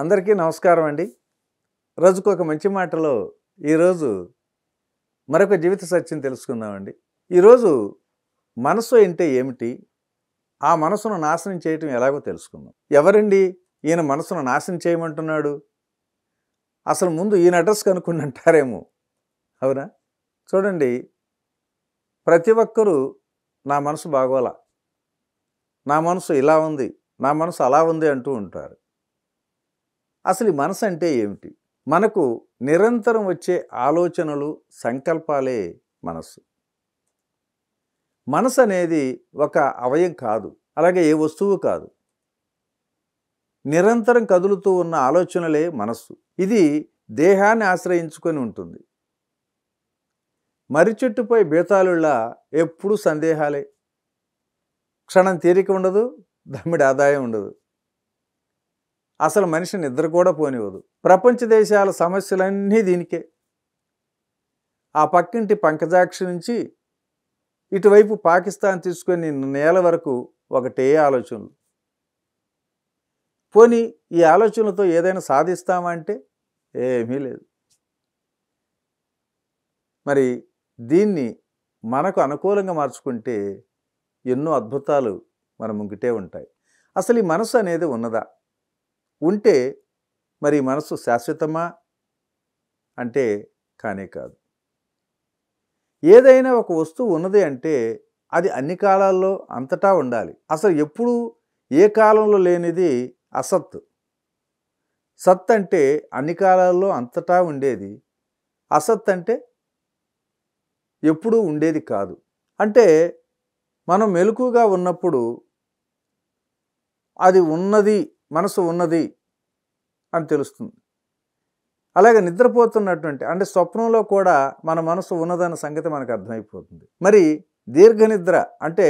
అందరికీ నమస్కారం అండి రోజుకు ఒక మంచి మాటలో ఈరోజు మరొక జీవిత సత్యం తెలుసుకుందామండి ఈరోజు మనసు అంటే ఏమిటి ఆ మనసును నాశనం చేయటం ఎలాగో తెలుసుకుందాం ఎవరండి ఈయన మనసును నాశనం చేయమంటున్నాడు అసలు ముందు ఈయన అడ్రస్ కనుక్కుని అంటారేమో అవునా చూడండి ప్రతి ఒక్కరూ నా మనసు బాగోలా నా మనసు ఇలా ఉంది నా మనసు అలా ఉంది అంటూ ఉంటారు అసలు మనసు అంటే ఏమిటి మనకు నిరంతరం వచ్చే ఆలోచనలు సంకల్పాలే మనస్సు మనసు అనేది ఒక అవయం కాదు అలాగే ఏ వస్తువు కాదు నిరంతరం కదులుతూ ఉన్న ఆలోచనలే మనస్సు ఇది దేహాన్ని ఆశ్రయించుకొని ఉంటుంది మరి చెట్టుపై బీతాళుల్లా ఎప్పుడూ సందేహాలే క్షణం తీరిక ఉండదు దమ్మిడి ఆదాయం ఉండదు అసలు మనిషి నిద్ర కూడా పోనివ్వదు ప్రపంచ దేశాల సమస్యలన్నీ దీనికే ఆ పక్కింటి పంకజాక్షి నుంచి ఇటువైపు పాకిస్తాన్ తీసుకొని నేల వరకు ఒకటే ఆలోచనలు పోనీ ఈ ఆలోచనలతో ఏదైనా సాధిస్తామా అంటే ఏమీ లేదు మరి దీన్ని మనకు అనుకూలంగా మార్చుకుంటే ఎన్నో అద్భుతాలు మన ముంగిటే ఉంటాయి అసలు ఈ మనసు అనేది ఉన్నదా ఉంటే మరి మనసు శాశ్వతమా అంటే కానే కాదు ఏదైనా ఒక వస్తువు ఉన్నది అంటే అది అన్ని కాలాల్లో అంతటా ఉండాలి అసలు ఎప్పుడు ఏ కాలంలో లేనిది అసత్ సత్ అంటే అన్ని కాలాల్లో అంతటా ఉండేది అసత్ అంటే ఎప్పుడూ ఉండేది కాదు అంటే మనం మెలకుగా ఉన్నప్పుడు అది ఉన్నది మనసు ఉన్నది అని తెలుస్తుంది అలాగే నిద్రపోతున్నటువంటి అంటే స్వప్నంలో కూడా మన మనసు ఉన్నదన్న సంగతి మనకు అర్థమైపోతుంది మరి దీర్ఘనిద్ర అంటే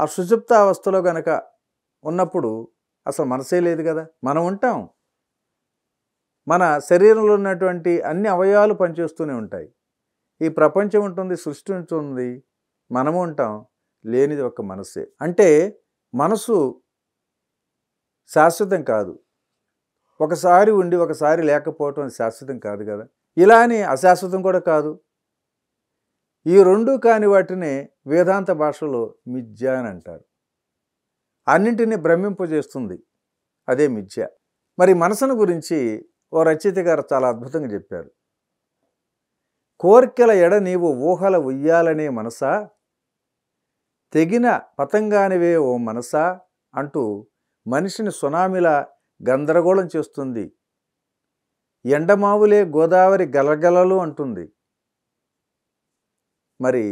ఆ సుజుప్త అవస్థలో గనక ఉన్నప్పుడు అసలు మనసే లేదు కదా మనం ఉంటాం మన శరీరంలో ఉన్నటువంటి అన్ని అవయవాలు పనిచేస్తూనే ఉంటాయి ఈ ప్రపంచం ఉంటుంది సృష్టి ఉంటుంది మనము ఉంటాం లేనిది ఒక మనసే అంటే మనసు శాశ్వతం కాదు ఒకసారి ఉండి ఒకసారి లేకపోవటం శాశ్వతం కాదు కదా ఇలా అని అశాశ్వతం కూడా కాదు ఈ రెండు కాని వాటిని వేదాంత భాషలో మిథ్య అని అంటారు అన్నింటినీ భ్రమింపజేస్తుంది అదే మిథ్య మరి మనసును గురించి ఓ రచయిత గారు చాలా అద్భుతంగా చెప్పారు కోర్కెల ఎడ నీవు ఊహల ఉయ్యాలనే మనసా తెగిన పతంగానివే ఓ మనసా అంటూ మనిషిని సునామిలా గందరగోళం చేస్తుంది ఎండమావులే గోదావరి గలగలలు అంటుంది మరి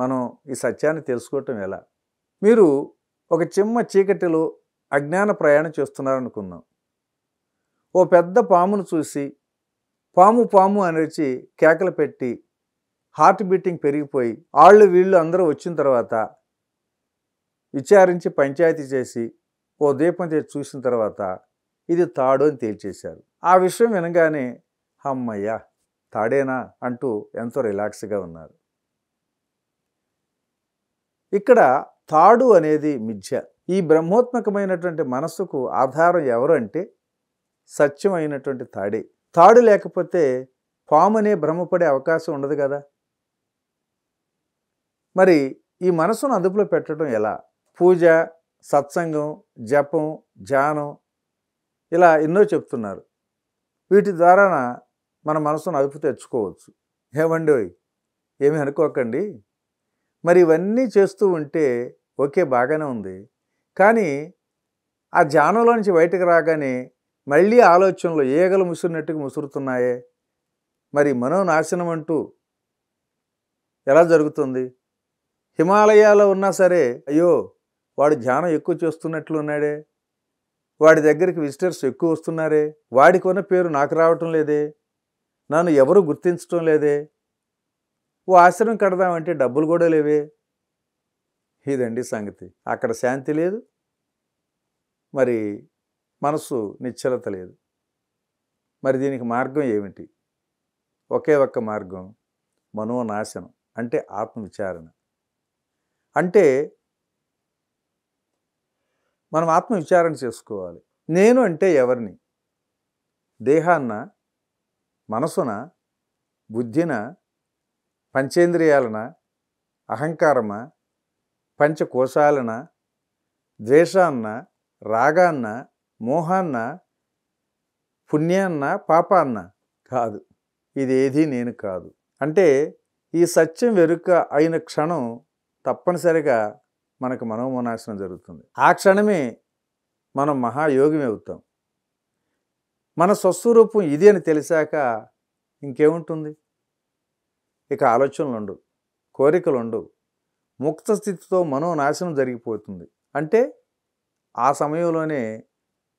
మనం ఈ సత్యాన్ని తెలుసుకోవటం ఎలా మీరు ఒక చిమ్మ చీకటిలో అజ్ఞాన ప్రయాణం చేస్తున్నారనుకుందాం ఓ పెద్ద పామును చూసి పాము పాము అనేచి కేకలు పెట్టి హార్ట్ బీటింగ్ పెరిగిపోయి ఆళ్ళు వీళ్ళు అందరూ వచ్చిన తర్వాత విచారించి పంచాయతీ చేసి ఓ దీపం తెచ్చి చూసిన తర్వాత ఇది తాడు అని తేల్చేశారు ఆ విషయం వినగానే అమ్మయ్యా తాడేనా అంటూ ఎంతో రిలాక్స్గా ఉన్నారు ఇక్కడ తాడు అనేది మిథ్య ఈ బ్రహ్మోత్మకమైనటువంటి మనస్సుకు ఆధారం ఎవరు అంటే సత్యమైనటువంటి తాడే తాడు లేకపోతే అనే భ్రమపడే అవకాశం ఉండదు కదా మరి ఈ మనసును అదుపులో పెట్టడం ఎలా పూజ సత్సంగం జపం ధ్యానం ఇలా ఎన్నో చెప్తున్నారు వీటి ద్వారాన మన మనసును అదుపు తెచ్చుకోవచ్చు ఏమండి ఏమి అనుకోకండి మరి ఇవన్నీ చేస్తూ ఉంటే ఓకే బాగానే ఉంది కానీ ఆ ధ్యానంలో నుంచి బయటకు రాగానే మళ్ళీ ఆలోచనలు ఈగలు ముసిరినట్టుగా ముసురుతున్నాయే మరి మనోనాశనం అంటూ ఎలా జరుగుతుంది హిమాలయాలో ఉన్నా సరే అయ్యో వాడు ధ్యానం ఎక్కువ చేస్తున్నట్లు ఉన్నాడే వాడి దగ్గరికి విజిటర్స్ ఎక్కువ వస్తున్నారే వాడికి ఉన్న పేరు నాకు రావటం లేదే నన్ను ఎవరు గుర్తించటం లేదే ఓ ఆశ్రమం కడదామంటే డబ్బులు కూడా లేవే ఇదండి సంగతి అక్కడ శాంతి లేదు మరి మనసు నిశ్చలత లేదు మరి దీనికి మార్గం ఏమిటి ఒకే ఒక్క మార్గం మనోనాశనం అంటే ఆత్మవిచారణ అంటే మనం ఆత్మ విచారణ చేసుకోవాలి నేను అంటే ఎవరిని దేహాన్న మనసున బుద్ధిన పంచేంద్రియాలన అహంకారమా పంచకోశాలన ద్వేషాన్న రాగాన్న మోహాన్న పుణ్యాన్న పాపాన్న కాదు ఏది నేను కాదు అంటే ఈ సత్యం వెనుక అయిన క్షణం తప్పనిసరిగా మనకు మనోమనాశనం జరుగుతుంది ఆ క్షణమే మనం మహాయోగి అవుతాం మన స్వస్వరూపం ఇది అని తెలిసాక ఇంకేముంటుంది ఇక ఆలోచనలు ఉండు కోరికలు ఉండు ముక్త స్థితితో మనోనాశనం జరిగిపోతుంది అంటే ఆ సమయంలోనే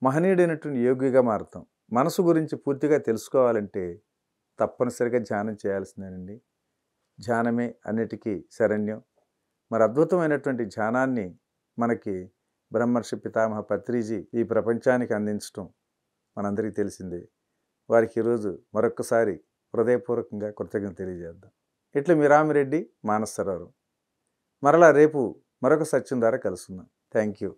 మహనీయుడైనటువంటి యోగిగా మారుతాం మనసు గురించి పూర్తిగా తెలుసుకోవాలంటే తప్పనిసరిగా ధ్యానం చేయాల్సిందేనండి ధ్యానమే అన్నిటికీ శరణ్యం మరి అద్భుతమైనటువంటి ధ్యానాన్ని మనకి బ్రహ్మర్షి పితామహ పత్రిజీ ఈ ప్రపంచానికి అందించడం మనందరికీ తెలిసిందే వారికి ఈరోజు మరొక్కసారి హృదయపూర్వకంగా కృతజ్ఞత తెలియజేద్దాం ఇట్లు మిరామిరెడ్డి మానసరావు మరలా రేపు మరొక సత్యం ద్వారా కలుసుకుందాం థ్యాంక్ యూ